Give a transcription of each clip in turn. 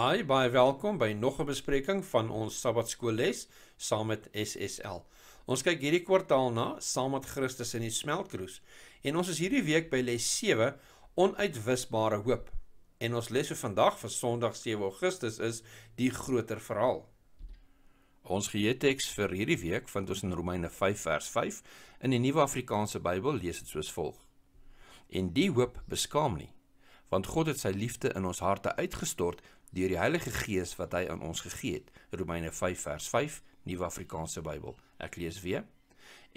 Hi, baie welkom by nog 'n bespreking van ons Sabbatskoolles saam met SSL. Ons kyk hierdie kwartaal na saam met Christus in die smeltkroes en ons is hierdie week by les 7 onuitwisbare hoop. En ons les vir vandag vir Sondag 7 Augustus is die groter verhaal. Ons geheeteks vir hierdie week vind ons in Romeine 5 vers 5 in die Nuwe Afrikaanse Bybel lees dit soos volg. En die hoop beskaam nie, want God het sy liefde in ons harte uitgestort deur die Heilige Gees wat hy aan ons gegee het. Romeine 5 vers 5, Nuwe Afrikaanse Bybel. Ek lees weer.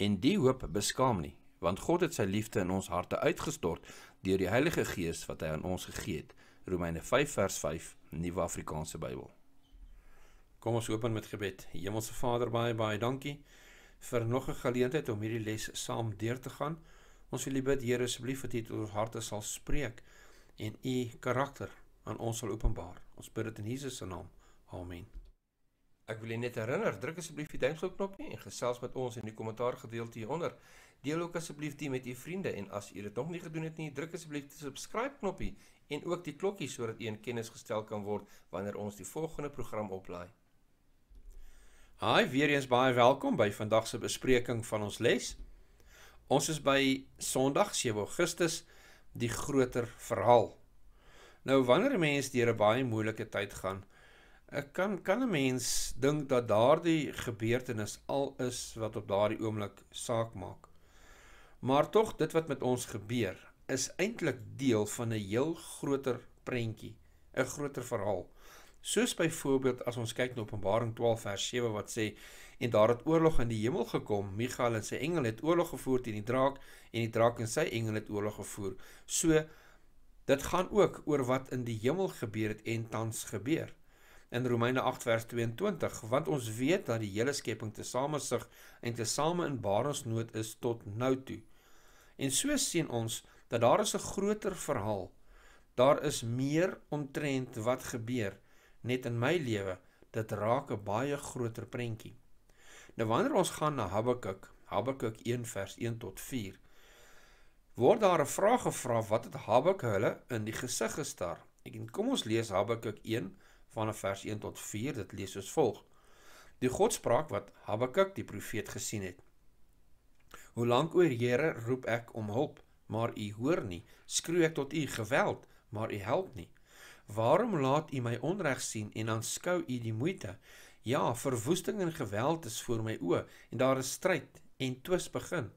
En die hoop beskaam nie, want God het sy liefde in ons harte uitgestort deur die Heilige Gees wat hy aan ons gegee het. Romeine 5 vers 5, Nuwe Afrikaanse Bybel. Kom ons open met gebed. Hemelse Vader, baie baie dankie vir nog 'n geleentheid om hierdie les saam deur te gaan. Ons wil U bid, Here, asseblief dat U tot ons harte sal spreek en U karakter aan ons sal openbaar. Ons bid dit in Jesus se naam. Amen. Ek wil net herinner, druk asseblief die duimpie knoppie en gesels met ons in die kommentaar gedeelte hieronder. Deel ook asseblief dit met u vriende en as u dit nog nie gedoen het nie, druk asseblief die subscribe knoppie en ook die klokkie sodat u in kennis gestel kan word wanneer ons die volgende program oplaai. Hi, weer eens baie welkom by vandag se bespreking van ons les. Ons is by Sondag 7 Augustus die groter verhaal. Nou wanneer 'n mens deur 'n baie moeilike tyd gaan, kan kan 'n mens dink dat daardie gebeurtenis al is wat op daardie oomblik saak maak. Maar tog dit wat met ons gebeur is eintlik deel van 'n heel groter prentjie, 'n groter verhaal. Soos byvoorbeeld as ons kyk na Openbaring 12 vers 7 wat sê en daar het oorlog in die hemel gekom, Mikael en sy engele het oorlog gevoer teen die draak en die draak en sy engele het oorlog gevoer. So Dit gaan ook oor wat in die hemel gebeur het en tans gebeur. In Romeine 8 vers 22, want ons weet dat die hele skepping tesamesig en tesame in barensnood is tot nou toe. En so sien ons dat daar is 'n groter verhaal. Daar is meer omtrent wat gebeur net in my lewe. Dit raak 'n baie groter prentjie. Nou wanneer ons gaan na Habakuk, Habakuk 1 vers 1 tot 4, word daar 'n vraag gevra wat het Habak hulle in die gesig gestaar. Ek en kom ons lees Habakuk 1 vanaf vers 1 tot 4. Dit lees soos volg. Die Godspraak wat Habakuk die profeet gesien het. Hoe lank oor Here roep ek om hulp, maar U hoor nie. Skree ek tot U geweld, maar U help nie. Waarom laat U my onreg sien en aanskou U die moeite? Ja, verwoesting en geweld is voor my oë en daar is stryd en twis begin.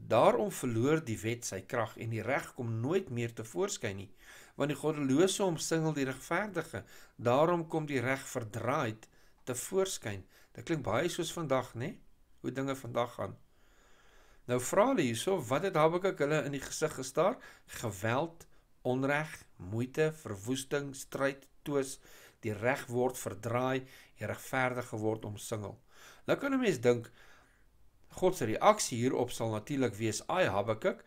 Daarom verloor die wet sy krag en die reg kom nooit meer te voorskyn nie, want die goddelose omsingel die regverdige. Daarom kom die reg verdraai te voorskyn. Dit klink baie soos vandag, nê? Hoe dinge vandag gaan. Nou vra hulle hierso, wat het Habakuk hulle in die gesig gestaar? Geweld, onreg, moeite, verwoesting, stryd, twis. Die reg word verdraai, die regverdige word omsingel. Nou kan 'n mens dink, God se reaksie hierop sal natuurlik wees: "Ai Habakuk,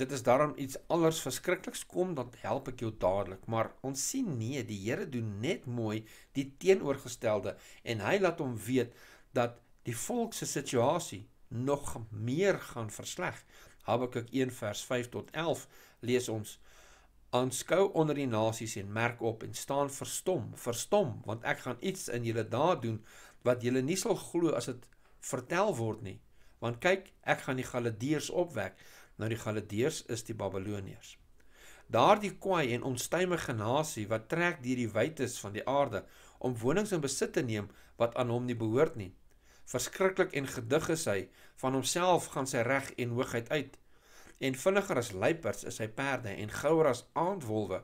dit is daarom iets anders verskrikliks kom dan help ek jou dadelik." Maar ons sien nee, die Here doen net mooi die teenoorgestelde en hy laat hom weet dat die volk se situasie nog meer gaan versleg. Habakuk 1 vers 5 tot 11 lees ons: Aanskou onder die nasies en merk op en staan verstom, verstom, want ek gaan iets in julle daad doen wat julle nie sal glo as dit vertel word nie. Want kyk, ek gaan die Galadeërs opwek. Nou die Galadeërs is die Babiloniërs. Daardie kwaai en onstuimige nasie wat trek deur die wytes van die aarde om wonings in besit te neem wat aan hom nie behoort nie. Verskriklik en gedig is hy van homself gaan sy reg en hoogheid uit. En vinniger as luiperds is sy perde en gouer as aandwolwe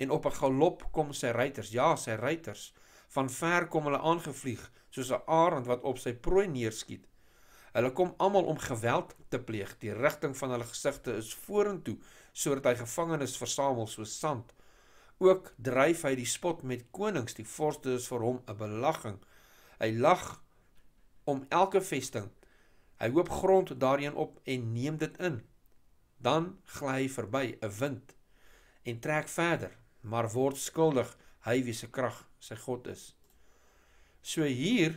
en op 'n galop kom sy ruiters, ja, sy ruiters. Van ver kom hulle aangevlieg soos 'n arend wat op sy prooi neerskiet. Hulle kom almal om geweld te pleeg. Die rigting van hulle gesigte is vorentoe sodat hy gevangenes versamel soos sand. Ook dryf hy die spot met konings, die vorste is vir hom 'n belagging. Hy lag om elke vesting. Hy hoop grond daarin op en neem dit in. Dan gly hy verby 'n wind en trek verder, maar word skuldig hy wie se krag sy God is. So hier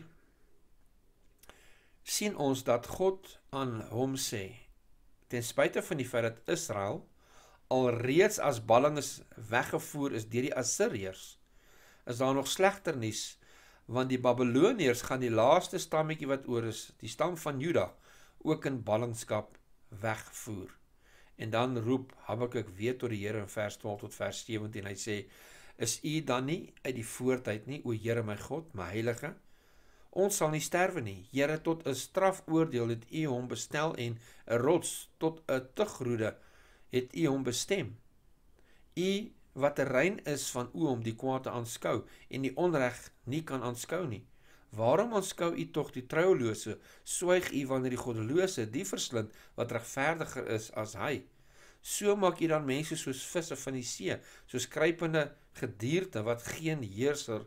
sien ons dat God aan hom sê ten spyte van die feit dat Israel alreeds as ballinges weggevoer is deur die Assiriërs is daar nog slegter nuus want die Babiloniërs gaan die laaste stammetjie wat oor is, die stam van Juda, ook in ballingskap wegvoer. En dan roep Habakuk weer tot die Here in vers 12 tot vers 17 en hy sê is u dan nie uit die voortyd nie, o Here my God, my heilige? Ons sal nie sterwe nie. Here tot 'n strafoordeel het u hom bestel en 'n rots tot 'n tugroede het u hom bestem. U wat rein is van o om die kwaad te aanskou en die onreg nie kan aanskou nie. Waarom aanskou u tog die troulose? Swyg u wanneer die goddelose die verslind wat regverdiger is as hy? So maak jy dan mense soos visse van die see, soos kruipende gedierde wat geen heerser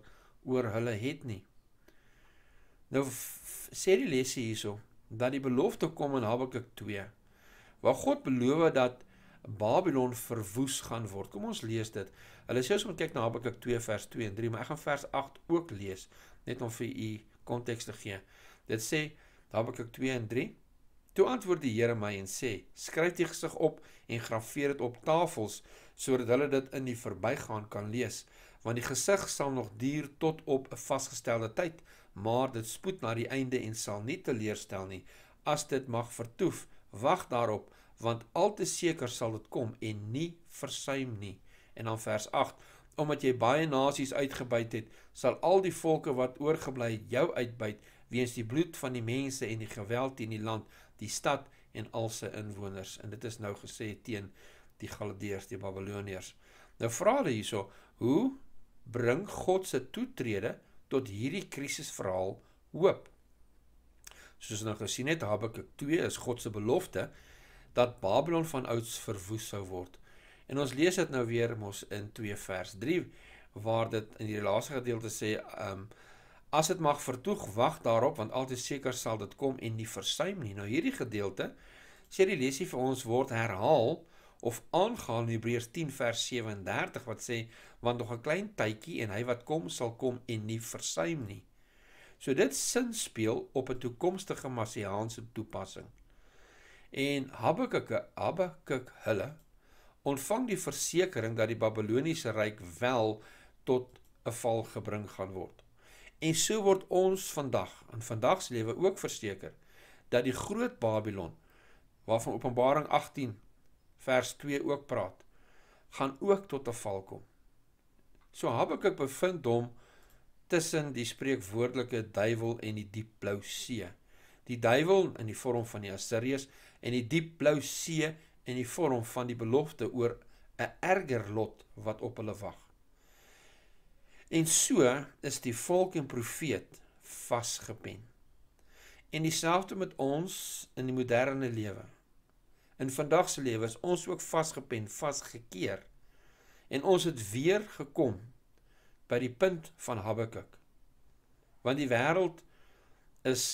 oor hulle het nie. Nou sê die lesse hierso dat die belofte kom in Habakuk 2 waar God beloof dat Babylon verwoes gaan word. Kom ons lees dit. Hulle sê ons moet kyk na Habakuk 2 vers 2 en 3, maar ek gaan vers 8 ook lees net om vir u konteks te gee. Dit sê Habakuk 2 en 3 Toe antwoord die Here my en sê: "Skryf die gesig op en graweer dit op tafels sodat hulle dit in die verbygaan kan lees, want die gesig sal nog duur tot op 'n vasgestelde tyd, maar dit spoed na die einde en sal nie teleurstel nie as dit mag vertoef. Wag daarop, want al te seker sal dit kom en nie versuim nie." En dan vers 8: omdat jy baie nasies uitgebuit het, sal al die volke wat oorgebly het jou uitbuit weens die bloed van die mense en die geweld in die land, die stad en al sy inwoners. En dit is nou gesê teen die Galdeërs, die Babiloniërs. Nou vra hulle hierso, hoe bring God se toetrede tot hierdie krisisverhaal hoop? Soos ons nou gesien het, Habakuk 2 is God se belofte dat Babylon van ouds verwoes sou word. En ons lees dit nou weer mos in 2 vers 3 waar dit in die laaste gedeelte sê, ehm um, as dit mag vertoeg, wag daarop want altyd seker sal dit kom en nie versuim nie. Nou hierdie gedeelte sê die lesie vir ons word herhaal of aangaan Hebreërs 10 vers 37 wat sê want nog 'n klein tydjie en hy wat kom sal kom en nie versuim nie. So dit sin speel op 'n toekomstige massiaanse toepassing. En Habakuk Habakuk hulle ontvang die versekering dat die Babiloniese ryk wel tot 'n val gebring gaan word. En so word ons vandag in vandag se lewe ook verseker dat die groot Babylon waarvan Openbaring 18 vers 2 ook praat, gaan ook tot 'n val kom. So Habakuk bevind hom tussen die spreekwoordelike duiwel en die diep blou see. Die duiwel in die vorm van die Assiriërs en die diep blou see en die vorm van die belofte oor 'n erger lot wat op hulle wag. En so is die volk en profeet vasgepen. En dieselfde met ons in die moderne lewe. In vandag se lewe is ons ook vasgepen, vasgekeer. En ons het weer gekom by die punt van Habakuk. Want die wêreld is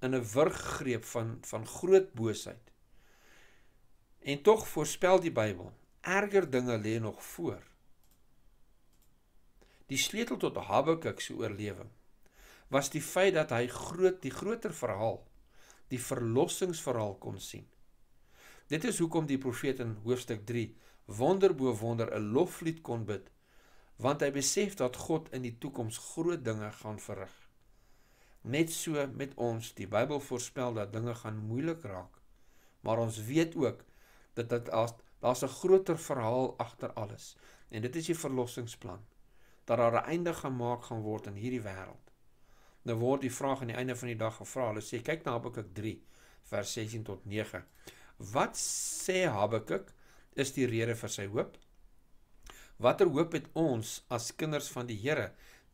in 'n wurggreep van van groot boosheid. En tog voorspel die Bybel erger dinge lê nog voor. Die sleutel tot Habakuk se oorlewing was die feit dat hy groot die groter verhaal, die verlossingsverhaal kon sien. Dit is hoekom die profeet in hoofstuk 3 wonderbo wonder 'n loflied kon bid, want hy besef dat God in die toekoms groot dinge gaan verrig. Net so met ons, die Bybel voorspel dat dinge gaan moeilik raak, maar ons weet ook dat dit as daar's 'n groter verhaal agter alles. En dit is die verlossingsplan dat daar 'n einde gemaak gaan word aan hierdie wêreld. Nou word die vraag aan die einde van die dag gevra. Hulle sê kyk na Habakuk 3 vers 16 tot 9. Wat sê Habakuk is die rede vir sy hoop? Watter hoop het ons as kinders van die Here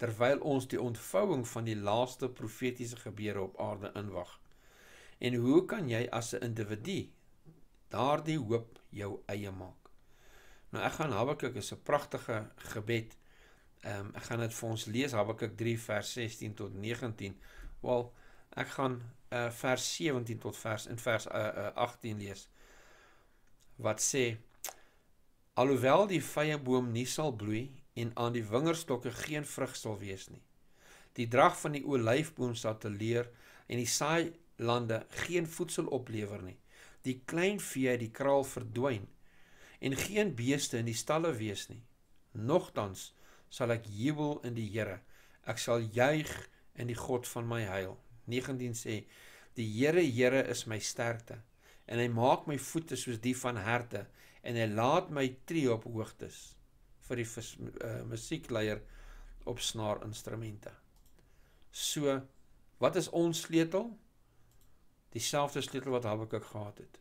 terwyl ons die ontvouing van die laaste profetiese gebeure op aarde inwag? En hoe kan jy as 'n individu daardie hoop jou eie maak. Nou ek gaan Habakuk is 'n pragtige gebed. Ehm um, ek gaan dit vir ons lees Habakuk 3 vers 16 tot 19. Wel, ek gaan uh, vers 17 tot vers in vers uh, uh, 18 lees wat sê alhoewel die vyeboom nie sal bloei en aan die wingerdstokke geen vrug sal wees nie. Die drag van die olyfboom sal te leer en die saai lande geen voedsel oplewer nie die klein vee, die kraal verdwyn en geen beeste in die stalle wees nie. Nogtans sal ek jubel in die Here. Ek sal juig in die God van my heil. 19 sê: Die Here, Here is my sterkte en hy maak my voete soos die van herte en hy laat my tree op hoogtes vir die uh, musiekleier op snaarinstrumente. So, wat is ons sleutel? dieselfde sleutel wat Habakuk gehad het.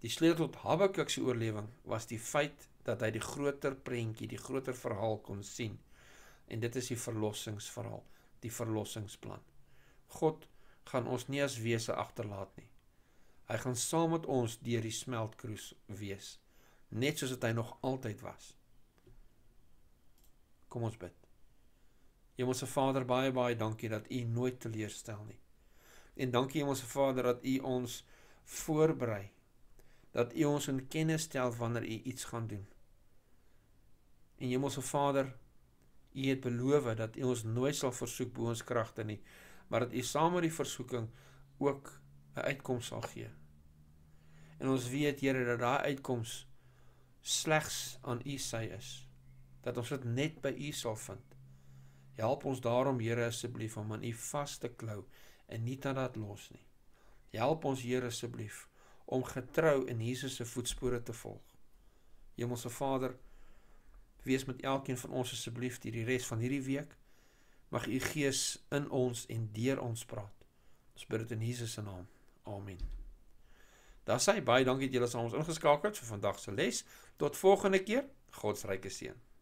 Die sleutel tot Habakuk se oorlewing was die feit dat hy die groter prentjie, die groter verhaal kon sien. En dit is die verlossingsverhaal, die verlossingsplan. God gaan ons nie as wese agterlaat nie. Hy gaan saam met ons deur die smeltkroes wees, net soos hy nog altyd was. Kom ons bid. Hemelse Vader, baie baie dankie dat U nooit teleurstel nie. En dankie Hemelse Vader dat U ons voorberei. Dat U ons in kennis stel wanneer U iets gaan doen. En Hemelse Vader, U het beloof dat U ons nooit sal versoek bo ons kragte nie, maar dat U saam met die versoeking ook 'n uitkoms sal gee. En ons weet Here dat daai uitkoms slegs aan U sy is. Dat ons dit net by U sal vind. Help ons daarom Here asseblief om aan U vas te klou en nie te laat los nie. Help ons Here asseblief om getrou in Jesus se voetspore te volg. Hemelse Vader, wees met elkeen van ons asseblief hierdie res van hierdie week. Mag U Gees in ons en deur ons praat. Ons bid dit in Jesus se naam. Amen. Daar sê baie dankie dat julle saam ons ingeskakel het vir vandag se les. Tot volgende keer. God se ryke seën.